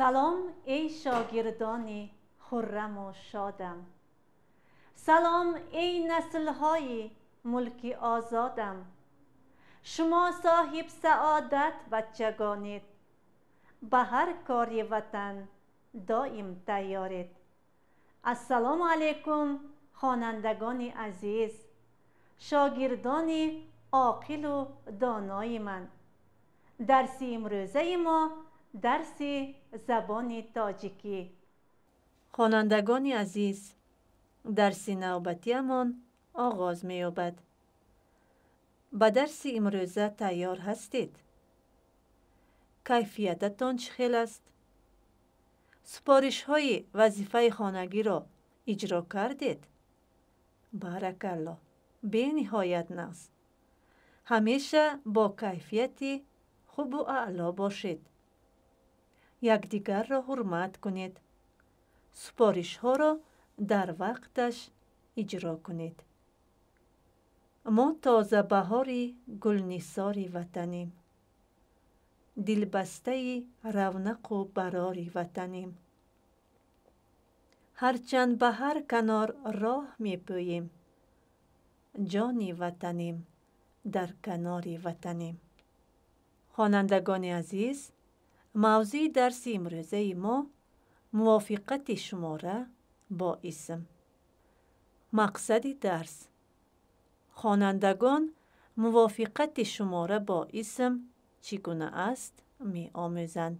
سلام ای شاگردانی خرم و شادم سلام ای نسل های ملکی آزادم شما صاحب سعادت بچگانید به هر کاری وطن دائم تیارید السلام علیکم خوانندگان عزیز شاگردان عاقل و دانای من درس امروزه ما درس забони тоҷикӣ хонандагони азиз дарси навбатиамон оғоз меёбад ба дарси имрӯза тайёр ҳастед кайфиятатон чӣ хел аст супоришҳои вазифаи хонагиро иҷро кардед баракалло бениҳоят нағз ҳамеша бо кайфияти хубу аъло бошед якдигарро ҳурмат кунед супоришҳоро дар вақташ иҷро кунед мо тоза баҳори гулнисори ватанем дилбастаи равнақу барори ватанем ҳарчанд ба ҳар канор роҳ мепӯем ҷони ватанем дар канори ватанем хонандагони азиз мавзӯи дарси имрӯзаи мо мувофиқати шумора бо исм мақсади дарс хонандагон мувофиқати шумора бо исм чӣ гуна аст меомӯзанд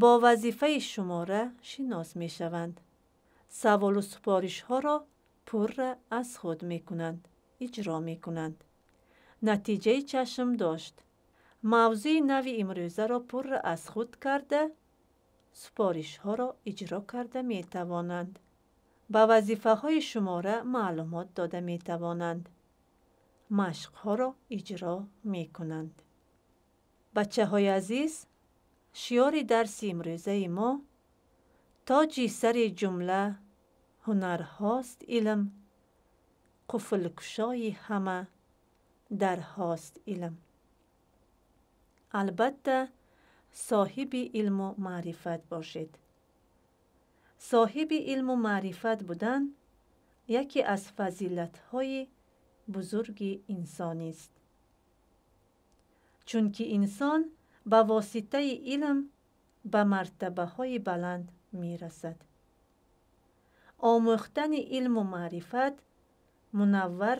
бо вазифаи шумора шинос мешаванд саволу супоришҳоро пурра аз худ мекунанд иҷро мекунанд натиҷаи чашм дошт موضوع نوی امروزه را پر از خود کرده سپارش ها را اجرا کرده می توانند. با وظیفه های شماره معلومات داده می توانند. مشق ها را اجرا می کنند. بچه های عزیز، شیار درس امروزه ما تاجی سر جمله هنرهاست ایلم، علم قفل همه در هاست علم. албатта соҳиби илму маърифат бошед соҳиби илму маърифат будан яке аз фазилатҳои бузурги инсонист чунки инсон ба воситаи илм ба мартабаҳои баланд мерасад омӯхтани илму маърифат мунаввар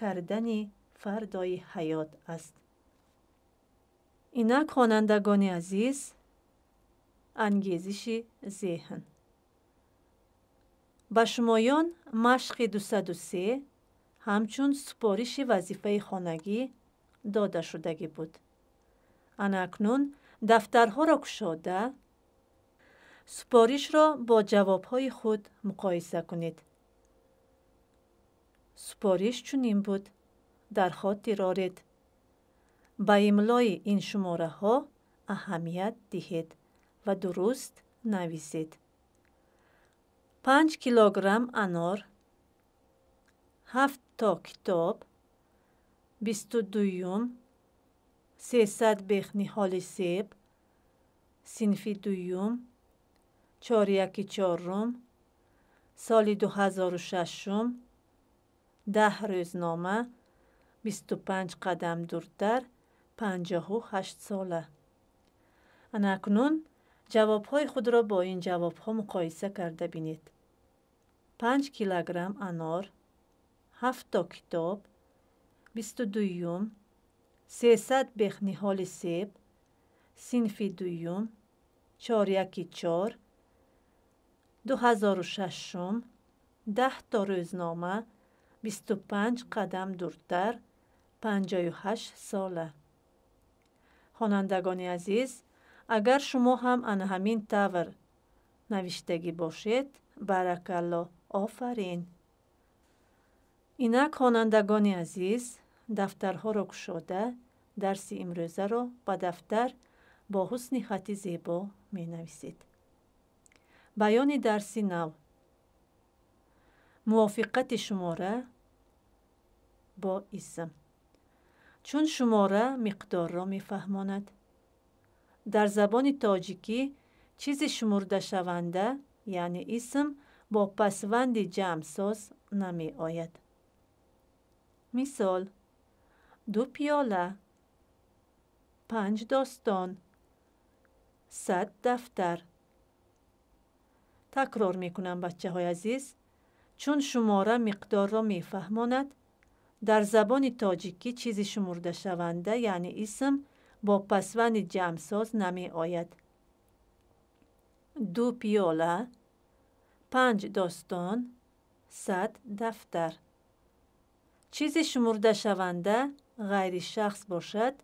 кардани фардои ҳаёт аст инак хонандагони азиз ангезиши зеҳн ба шумоён машқи 203 ҳамчун супориши вазифаи хонагӣ дода шудагӣ буд ана акнун дафтарҳоро кушода супоришро бо ҷавобҳои худ муқоиса кунед супориш чунин буд дар хотир оред ба имлои ин шумораҳо аҳамият диҳед ва дуруст нависед панҷ килограмм анор ҳафтто китоб бисту дуюм сесад бехниҳоли себ синфи дуюм чоряки чорум соли дуҳазору шашум даҳ рӯзнома бисту панҷ қадам дуртар панҷоҳу ҳаштсола анакнун ҷавобҳои худро бо ин ҷавобҳо муқоиса карда бинед панҷ килограмм анор ҳафто китоб бисту дуюм сесад бех ниҳоли себ синфи дуюм чоряки чор дуҳазору шашум даҳто рӯзнома бисту панҷ қадам дуртар панҷоюҳашт сола хонандагони азиз агар шумо ҳам ана ҳамин тавр навиштагӣ бошед баракалло офарин инак хонандагони азиз дафтарҳоро кушода дарси имрӯзаро ба дафтар бо ҳусни хати зебо менависед баёни дарси нав мувофиқати шумора бо исм چون شماره مقدار را میفهماند در زبان تاجیکی چیز شمرده شونده یعنی اسم با پسوند جمع ساز نمی آید مثال دو پیاله پنج داستان صد دفتر تکرار می کنم بچه های عزیز چون شماره مقدار را میفهماند در زبان تاجیکی چیز شمرده شونده یعنی اسم با پسوند جمعساز نمی آید. دو پیاله پنج داستان صد دفتر چیز شمرده شونده غیر شخص باشد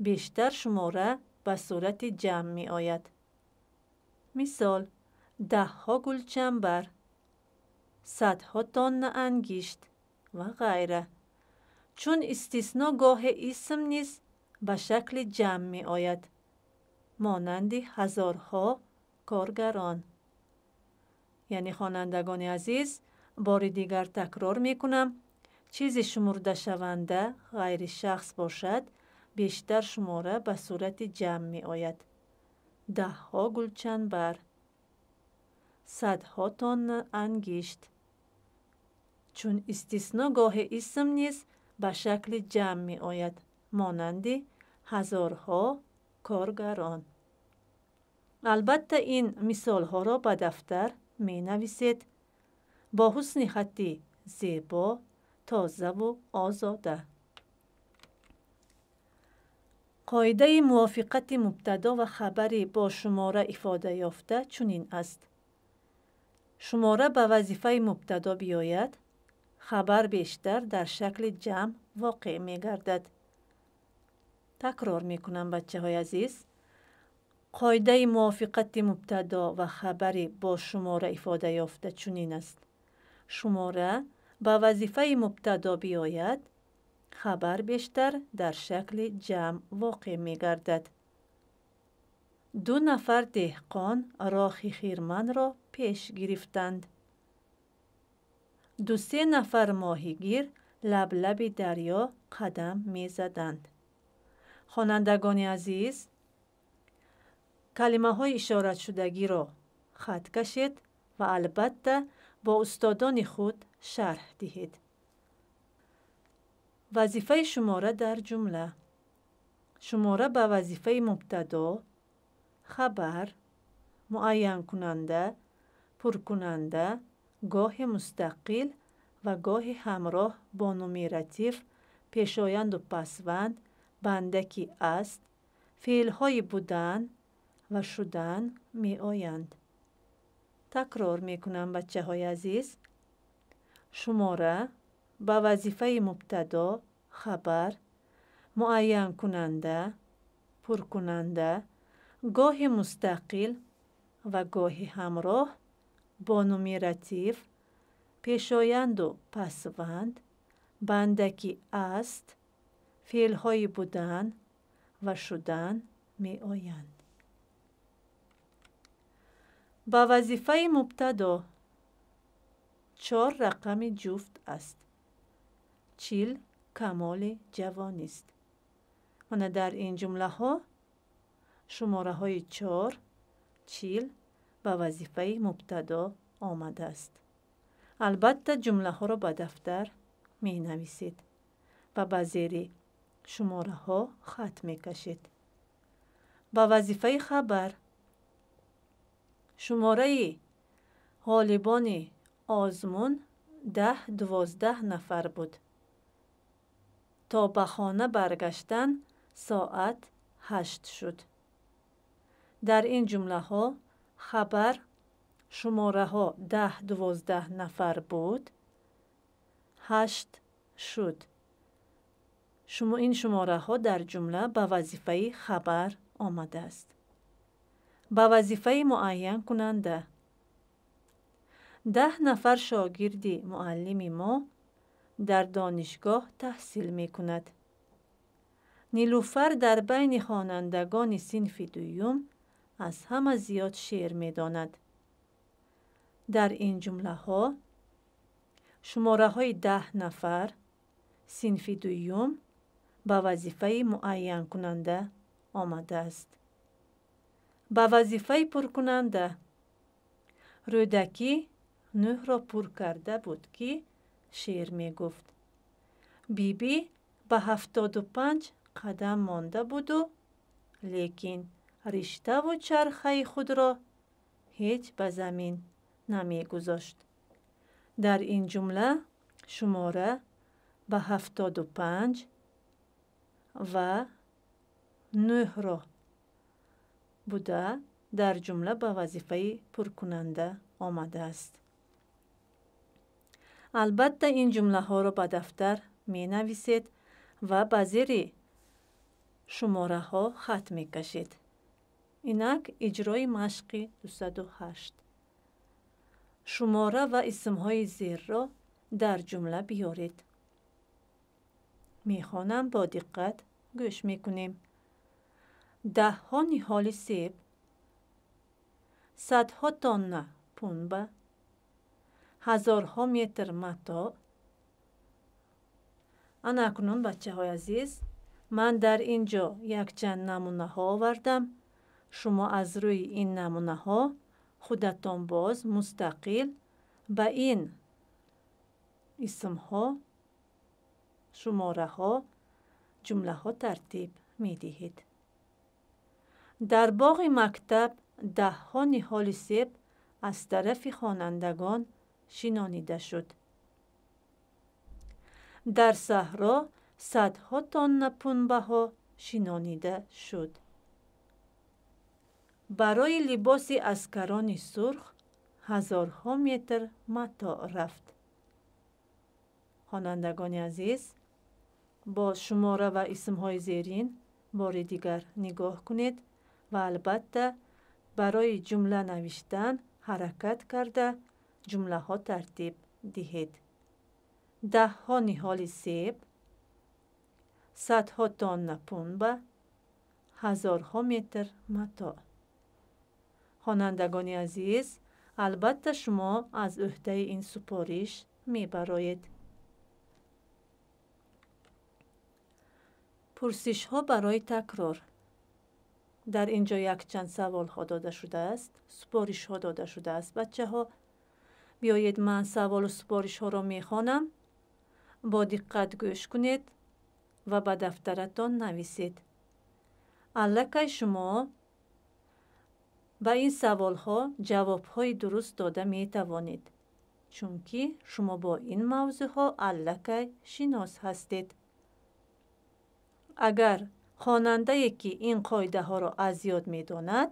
بیشتر شماره به صورت جمع می آید. مثال ده ها گلچنبر ها تن انگیشت و غیره чун истисно гоҳе исм низ ба шакли ҷамъ меояд монанди ҳазорҳо коргарон яъне хонандагони азиз бори дигар такрор мекунам чизи шумурдашаванда ғайришахс бошад бештар шумора ба сурати ҷамъ меояд даҳҳо гулчанбар садҳо тонна ангишт чун истисно гоҳе исм низ ба шакли ҷамъ меояд монанди ҳазорҳо коргарон албатта ин мисолҳоро ба дафтар менависед бо ҳусни хатти зебо тозаву озода қоидаи мувофиқати мубтадо ва хабари бо шумора ифодаёфта чунин аст шумора ба вазифаи мубтадо биёяд хабар бештар дар шакли ҷамъ воқеъ мегардад такрор мекунам бачаҳои азиз қоидаи мувофиқати мубтадо ва хабари бо шумора ифода ёфта чунин аст шумора ба вазифаи мубтадо биёяд хабар бештар дар шакли ҷамъ воқеъ мегардад ду нафар деҳқон роҳи хирманро пеш гирифтанд ду се нафар моҳигир лаблаби дарьё қадам мезаданд хонандагони азиз калимаҳои ишоратшудагиро хат кашед ва албатта бо устодони худ шарҳ диҳед вазифаи шумора дар ҷумла шумора ба вазифаи мубтадо хабар муайянкунанда пуркунанда гоҳи мустақил ва гоҳи ҳамроҳ бо нумератив пешоянду пасванд бандаки аст феълҳои будан ва шудан меоянд такрор мекунам бачаҳои азиз шумора ба вазифаи мубтадо хабар муайянкунанда пуркунанда гоҳи мустақил ва гоҳи ҳамроҳ با نومیراتیو پیشایند و پسوند بندکی است فیل های بودن و شدن می آیند با وظیفه مبتدا چهار رقم جفت است چیل کمال جوان است من در این جمله ها شماره های چهار چیل ба вазифаи мубтадо омадааст албатта ҷумлаҳоро ба дафтар менависед ва ба зери шумораҳо хат мекашед ба вазифаи хабар шумораи ғолибони озмун даҳ дувоздаҳ нафар буд то ба хона баргаштан соат ҳашт шуд дар ин ҷумлаҳо خبر شماره ها ده دوازده نفر بود هشت شد شما این شماره ها در جمله به وظیفه خبر آمده است به وظیفه معین کننده ده نفر شاگردی معلم ما در دانشگاه تحصیل می کند. نیلوفر در بین خوانندگان سینفی دویم аз ҳама зиёд шеър медонад дар ин ҷумлаҳо шумораҳои даҳ нафар синфи дуюм ба вазифаи муайянкунанда омадааст ба вазифаи пуркунанда рӯдакӣ нӯҳро пур карда буд ки шеър мегуфт бибӣ ба ҳафтоду панҷ қадам монда буду лекин риштаву чархаи худро ҳеҷ ба замин намегузошт дар ин ҷумла шумора ба ҳафтоду панҷ ва нӯҳро буда дар ҷумла ба вазифаи пуркунанда омадааст албатта ин ҷумлаҳоро ба дафтар менависед ва ба зери шумораҳо хат мекашед инак иҷрои машқи 208 шумора ва исмҳои зерро дар ҷумла биёред мехонам бо диққат гӯш мекунем даҳҳо ниҳоли себ садҳо тонна пунба ҳазорҳо метр мато ана акнун бачаҳои азиз ман дар ин ҷо якчанд намунаҳо овардам шумо аз рӯи ин намунаҳо худатон боз мустақил ба ин исмҳо шумораҳо ҷумлаҳо тартиб медиҳед дар боғи мактаб даҳҳо ниҳоли себ аз тарафи хонандагон шинонида шуд дар саҳро садҳо тонна пунбаҳо шинонида шуд барои либоси аскарони сурх ҳазорҳо метр матоъ рафт хонандагони азиз бо шумора ва исмҳои зерин бори дигар нигоҳ кунед ва албатта барои ҷумла навиштан ҳаракат карда ҷумлаҳо тартиб диҳед даҳҳо ниҳоли себ садҳо тонна пунба ҳазорҳо метр матоъ хонандагони азиз албатта шумо аз уҳдаи ин супориш мебароед пурсишҳо барои такрор дар ин ҷо якчанд саволҳо дода шудааст супоришҳо дода шудааст бачаҳо биёед ман саволу супоришҳоро мехонам бо диққат гӯш кунед ва ба дафтаратон нависед аллакай шумо ба ин саволҳо ҷавобҳои дуруст дода метавонед чунки шумо бо ин мавзӯъҳо аллакай шинос ҳастед агар хонандае ки ин қоидаҳоро аз ёд медонад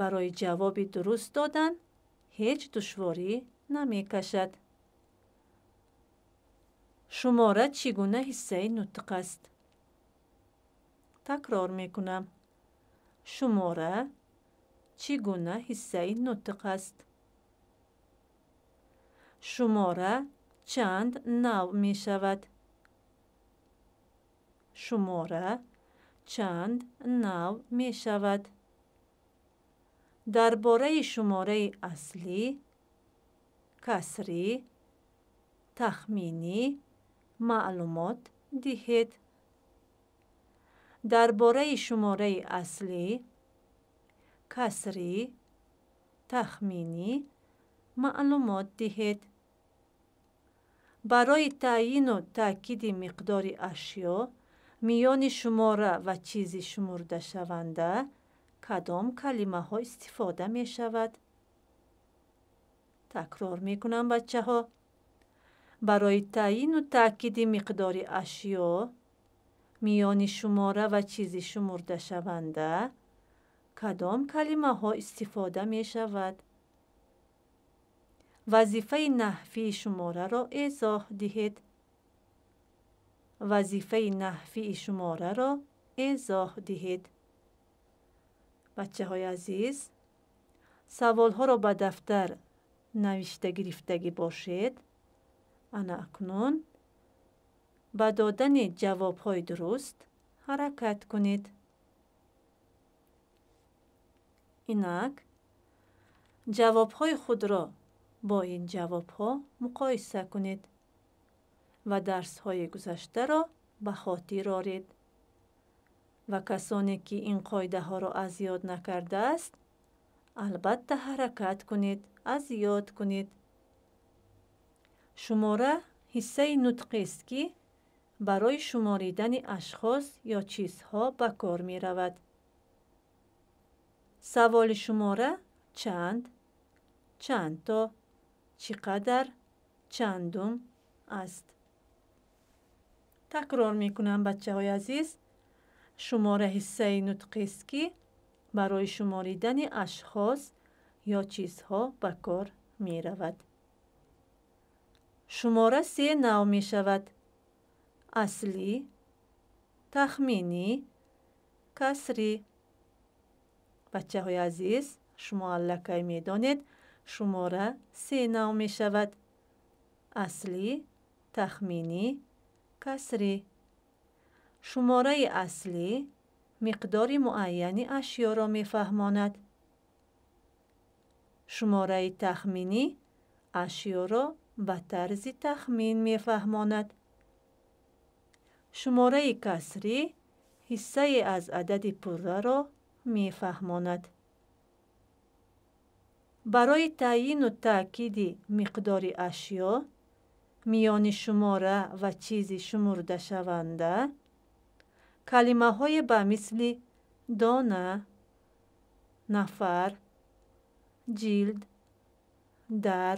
барои ҷавоби дуруст додан ҳеҷ душворӣ намекашад шумора чӣ гуна ҳиссаи нутқ аст такрор мекунам шумора чӣ гуна ҳиссаи нутқ аст шумора чанд навъ мешавад шумора чанд навъ мешавад дар бораи шумораи аслӣ касрӣ тахминӣ маълумот диҳед дар бораи шумораи аслӣ касрӣ тахминӣ маълумот диҳед барои таъину таъкиди миқдори ашё миёни шумора ва чизи шумурдашаванда кадом калимаҳо истифода мешавад такрор мекунам бачаҳо барои таъину таъкиди миқдори ашё миёни шумора ва чизи шумурдашаванда کدام کلمه ها استفاده می شود؟ وظیفه نحوی شماره را ایزاه دهید. وظیفه نحوی شماره را ایزاه دهید. بچه های عزیز، سوال ها را به دفتر نوشته گرفتگی باشید. انا اکنون به دادن جواب های درست حرکت کنید. инак ҷавобҳои худро бо ин ҷавобҳо муқоиса кунед ва дарсҳои гузаштаро ба хотир оред ва касоне ки ин қоидаҳоро аз ёд накардааст албатта ҳаракат кунед аз ёд кунед шумора ҳиссаи нутқест ки барои шуморидани ашхос ё чизҳо ба кор меравад саволи шумора чанд чанд то чӣ қадар чандум аст такрор мекунам бачаҳои азиз шумора ҳиссаи нутқест ки барои шуморидани ашхос ё чизҳо ба кор меравад шумора се нав мешавад аслӣ тахминӣ касрӣ бачаҳои азиз шумо аллакай медонед шумора се нав мешавад аслӣ тахминӣ касрӣ шумораи аслӣ миқдори муайяни ашьёро мефаҳмонад шумораи тахминӣ ашьёро ба тарзи тахмин мефаҳмонад шумораи касрӣ ҳиссае аз адади пурраро мефаҳмонад барои таъину таъкиди миқдори ашё миёни шумора ва чизи шумурдашаванда калимаҳое ба мисли дона нафар ҷилд дар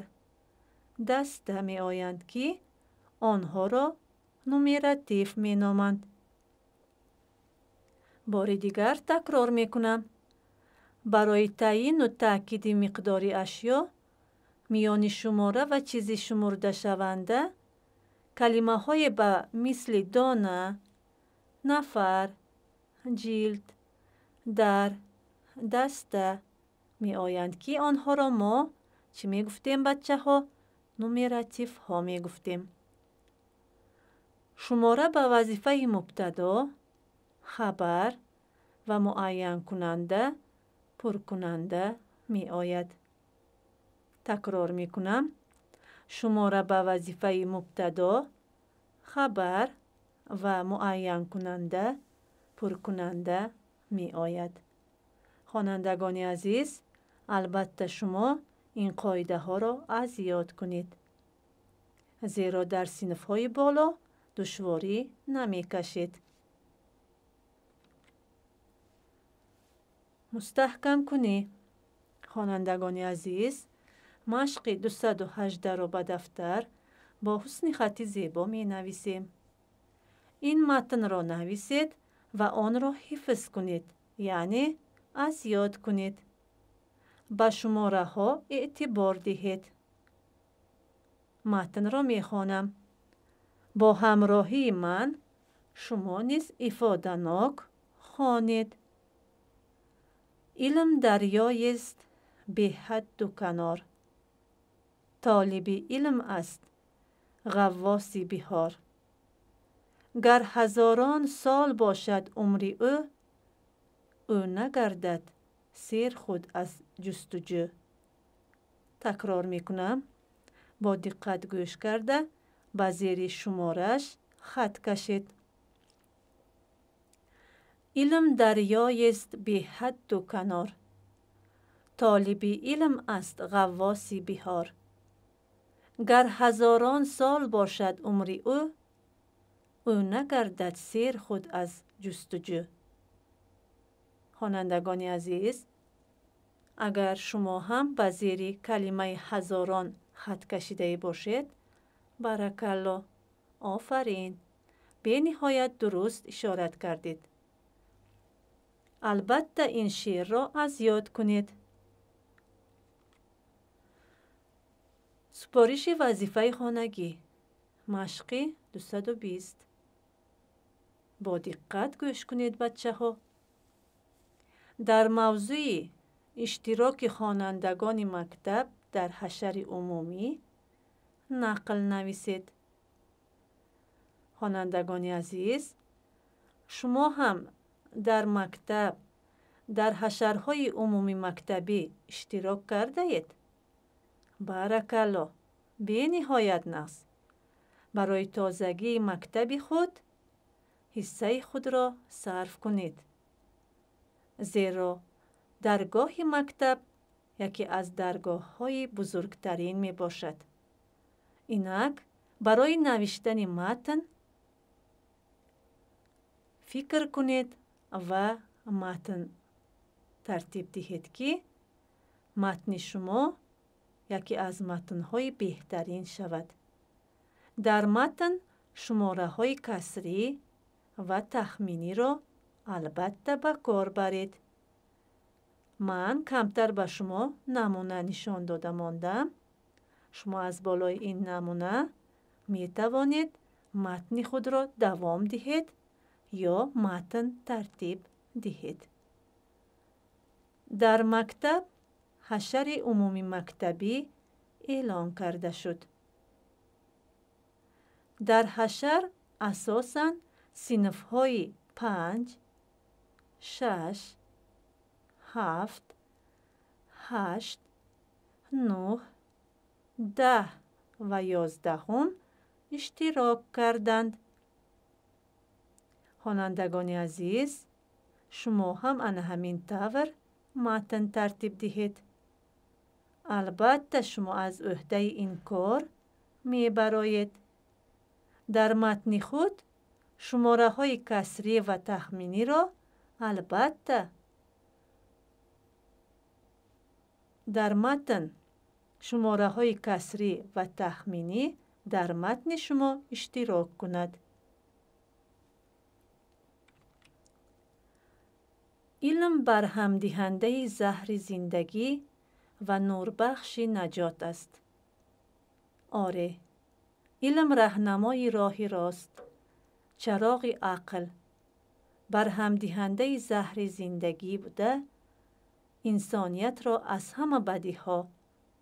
даста меоянд ки онҳоро нумератив меноманд бори дигар такрор мекунам барои таъину таъкиди миқдори ашьё миёни шумора ва чизи шумурдашаванда калимаҳое ба мисли дона нафар ҷилд дар даста меоянд ки онҳоро мо чӣ мегуфтем батчаҳо нумеративҳо мегуфтем шумора ба вазифаи мубтадо хабар ва муайянкунанда пуркунанда меояд такрор мекунам шумора ба вазифаи мубтадо хабар ва муайянкунанда пуркунанда меояд хонандагони азиз албатта шумо ин қоидаҳоро аз ёд кунед зеро дар синфҳои боло душворӣ намекашед мустаҳкам кунӣ хонандагони азиз машқи дусаду ҳаждаро ба дафтар бо ҳусни хати зебо менависем ин матнро нависед ва онро ҳифз кунед яъне аз ёд кунед ба шумораҳо эътибор диҳед матнро мехонам бо ҳамроҳии ман шумо низ ифоданок хонед علم دریاییست است به حد و کنار طالب علم است غواسی بهار گر هزاران سال باشد عمری او او نگردد سیر خود از جستجو تکرار میکنم با دقت گوش کرده به زیر شمارش خط کشید илм дарёест беҳадду канор толиби илм аст ғавваси биҳор гар ҳазорон сол бошад умри ӯ ӯ нагардад сер худ аз ҷустуҷӯ хонандагони азиз агар шумо ҳам ба зери калимаи ҳазорон хат кашидае бошед баракалло офарин бениҳоят дуруст ишорат кардед албатта ин шеърро аз ёд кунед супориши вазифаи хонагӣ машқи 220 бо диққат гӯш кунед батчаҳо дар мавзӯи иштироки хонандагони мактаб дар ҳашари умумӣ нақл нависед хонандагони азиз шумо ҳам дар мактаб дар ҳашарҳои умуми мактабӣ иштирок кардаед баракало бениҳоят нас барои тозагии мактаби худ ҳиссаи худро сарф кунед зеро даргоҳи мактаб яке аз даргоҳҳои бузургтарин мебошад инак барои навиштани матн фикр кунед ва матн тартиб диҳед ки матни шумо яке аз матнҳои беҳтарин шавад дар матн шумораҳои касрӣ ва тахминиро албатта ба кор баред ман камтар ба шумо намуна нишон дода мондам шумо аз болои ин намуна метавонед матни худро давом диҳед ё матн тартиб диҳед дар мактаб ҳашари умуми мактабӣ эълон карда шуд дар ҳашар асосан синфҳои панҷ шаш ҳафт ҳашт нӯҳ даҳ ва ёздаҳум иштирок карданд хонандагони азиз шумо ҳам ана ҳамин тавр матн тартиб диҳед албатта шумо аз уҳдаи ин кор мебароед дар матни худ шумораҳои касрӣ ва тахминиро албатта дар матн шумораҳои касрӣ ва тахминӣ дар матни шумо иштирок кунад علم برهم دهنده زهر زندگی و نوربخش نجات است. آره، علم رهنمای راه راست، چراغ عقل، برهم دهنده زهر زندگی بوده، انسانیت را از همه بدی ها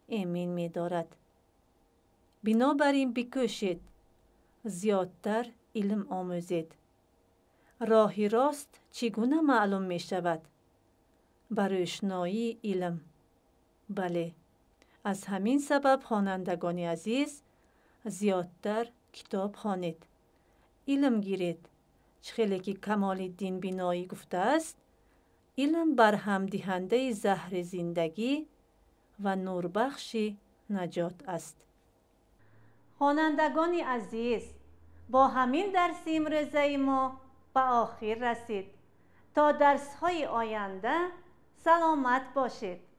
امین می دارد. بنابراین بکوشید، زیادتر علم آموزید. роҳи рост чӣ гуна маълум мешавад ба рӯшноии илм бале аз ҳамин сабаб хонандагони азиз зиёдтар китоб хонед илм гиред чӣ хеле ки камолиддин бинои гуфтааст илм барҳамдиҳандаи заҳри зиндагӣ ва нурбахши наҷот аст хонандагони азиз бо ҳамин дарси имрӯзаи мо به آخر رسید تا درس های آینده سلامت باشید